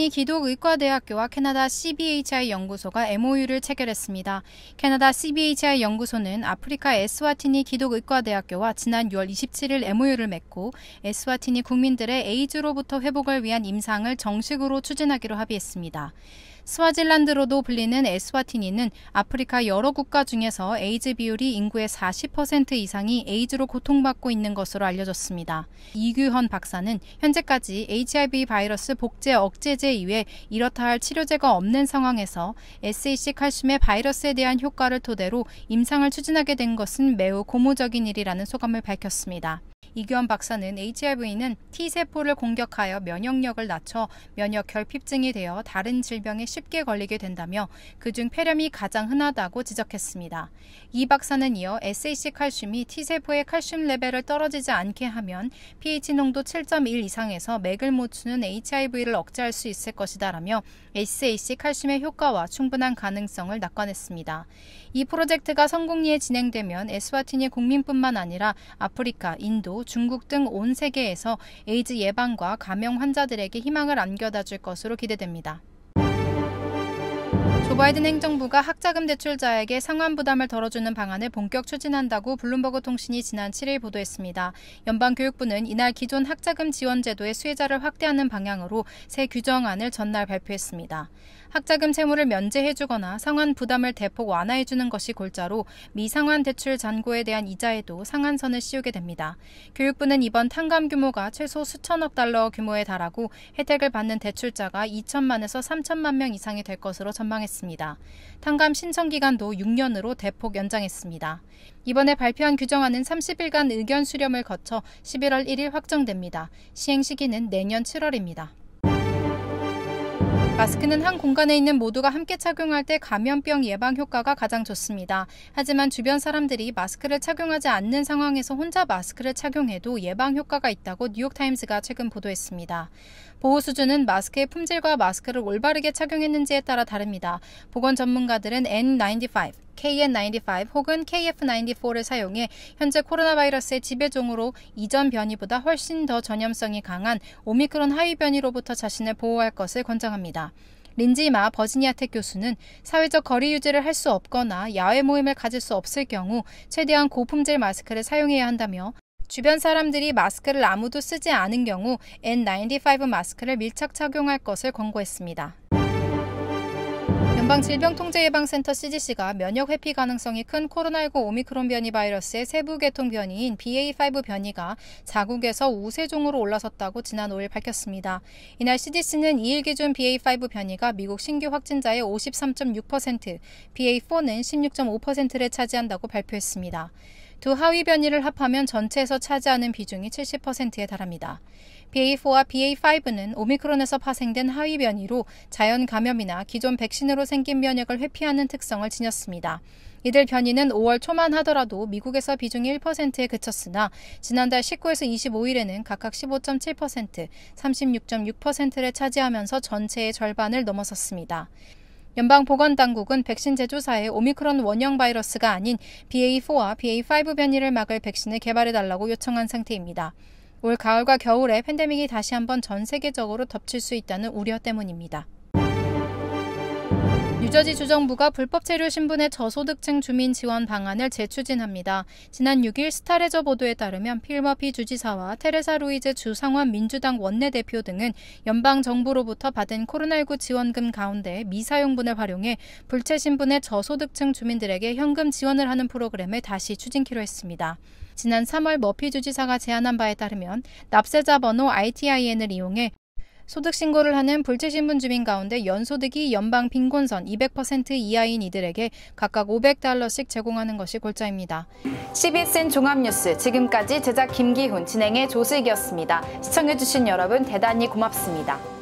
한미 기독의과대학교와 캐나다 CBHI 연구소가 MOU를 체결했습니다. 캐나다 CBHI 연구소는 아프리카 에스와티니 기독의과대학교와 지난 6월 27일 MOU를 맺고 에스와티니 국민들의 에이즈로부터 회복을 위한 임상을 정식으로 추진하기로 합의했습니다. 스와질란드로도 불리는 에스와티니는 아프리카 여러 국가 중에서 에이즈 비율이 인구의 40% 이상이 에이즈로 고통받고 있는 것으로 알려졌습니다. 이규헌 박사는 현재까지 HIV 바이러스 복제 억제제 이외 이렇다 할 치료제가 없는 상황에서 SEC 칼슘의 바이러스에 대한 효과를 토대로 임상을 추진하게 된 것은 매우 고무적인 일이라는 소감을 밝혔습니다. 이규원 박사는 h i v 는 T세포를 공격하여 면역력을 낮춰 면역 결핍증이 되어 다른 질병에 쉽게 걸리게 된다며 그중 폐렴이 가장 흔하다고 지적했습니다. 이 박사는 이어 SAC 칼슘이 T세포의 칼슘 레벨을 떨어지지 않게 하면 pH 농도 7.1 이상에서 맥을 못 추는 HIV를 억제할 수 있을 것이다라며 SAC 칼슘의 효과와 충분한 가능성을 낙관했습니다. 이 프로젝트가 성공리에 진행되면 에스와티니 국민뿐만 아니라 아프리카, 인도, 제도 중국 등 온 세계에서 에이즈 예방과 감염 환자들에게 희망을 안겨다 줄 것으로 기대됩니다. 조 바이든 행정부가 학자금 대출자에게 상환 부담을 덜어주는 방안을 본격 추진한다고 블룸버그 통신이 지난 7일 보도했습니다. 연방교육부는 이날 기존 학자금 지원 제도의 수혜자를 확대하는 방향으로 새 규정안을 전날 발표했습니다. 학자금 채무를 면제해주거나 상환 부담을 대폭 완화해주는 것이 골자로 미상환 대출 잔고에 대한 이자에도 상한선을 씌우게 됩니다. 교육부는 이번 탕감 규모가 최소 수천억 달러 규모에 달하고 혜택을 받는 대출자가 2천만에서 3천만 명 이상이 될 것으로 전망했습니다. 탕감 신청 기간도 6년으로 대폭 연장했습니다. 이번에 발표한 규정안은 30일간 의견 수렴을 거쳐 11월 1일 확정됩니다. 시행 시기는 내년 7월입니다. 마스크는 한 공간에 있는 모두가 함께 착용할 때 감염병 예방 효과가 가장 좋습니다. 하지만 주변 사람들이 마스크를 착용하지 않는 상황에서 혼자 마스크를 착용해도 예방 효과가 있다고 뉴욕타임스가 최근 보도했습니다. 보호 수준은 마스크의 품질과 마스크를 올바르게 착용했는지에 따라 다릅니다. 보건 전문가들은 N95, KN95 혹은 KF94를 사용해 현재 코로나 바이러스의 지배종으로 이전 변이보다 훨씬 더 전염성이 강한 오미크론 하위 변이로부터 자신을 보호할 것을 권장합니다. 린지마 버지니아 텍 교수는 사회적 거리 유지를 할 수 없거나 야외 모임을 가질 수 없을 경우 최대한 고품질 마스크를 사용해야 한다며 주변 사람들이 마스크를 아무도 쓰지 않은 경우 N95 마스크를 밀착 착용할 것을 권고했습니다. 중방질병통제예방센터 CDC가 면역 회피 가능성이 큰 코로나19 오미크론 변이 바이러스의 세부 계통 변이인 BA5 변이가 자국에서 우세종으로 올라섰다고 지난 5일 밝혔습니다. 이날 CDC는 2일 기준 BA5 변이가 미국 신규 확진자의 53.6%, BA4는 16.5%를 차지한다고 발표했습니다. 두 하위 변이를 합하면 전체에서 차지하는 비중이 70%에 달합니다. BA4와 BA5는 오미크론에서 파생된 하위 변이로 자연 감염이나 기존 백신으로 생긴 면역을 회피하는 특성을 지녔습니다. 이들 변이는 5월 초만 하더라도 미국에서 비중이 1%에 그쳤으나 지난달 19에서 25일에는 각각 15.7%, 36.6%를 차지하면서 전체의 절반을 넘어섰습니다. 연방보건당국은 백신 제조사에 오미크론 원형 바이러스가 아닌 BA4와 BA5 변이를 막을 백신을 개발해달라고 요청한 상태입니다. 올 가을과 겨울에 팬데믹이 다시 한번 전 세계적으로 덮칠 수 있다는 우려 때문입니다. 뉴저지 주정부가 불법 체류 신분의 저소득층 주민 지원 방안을 재추진합니다. 지난 6일 스타레저 보도에 따르면 필머피 주지사와 테레사 루이즈 주상원 민주당 원내대표 등은 연방 정부로부터 받은 코로나19 지원금 가운데 미사용분을 활용해 불체 신분의 저소득층 주민들에게 현금 지원을 하는 프로그램을 다시 추진키로 했습니다. 지난 3월 머피 뭐 주지사가 제안한 바에 따르면 납세자 번호 ITIN을 이용해 소득 신고를 하는 불체 신분 주민 가운데 연소득이 연방 빈곤선 200% 이하인 이들에게 각각 500달러씩 제공하는 것이 골자입니다. CBSN 종합뉴스 지금까지 제작 김기훈 진행의 조슬기였습니다. 시청해주신 여러분 대단히 고맙습니다.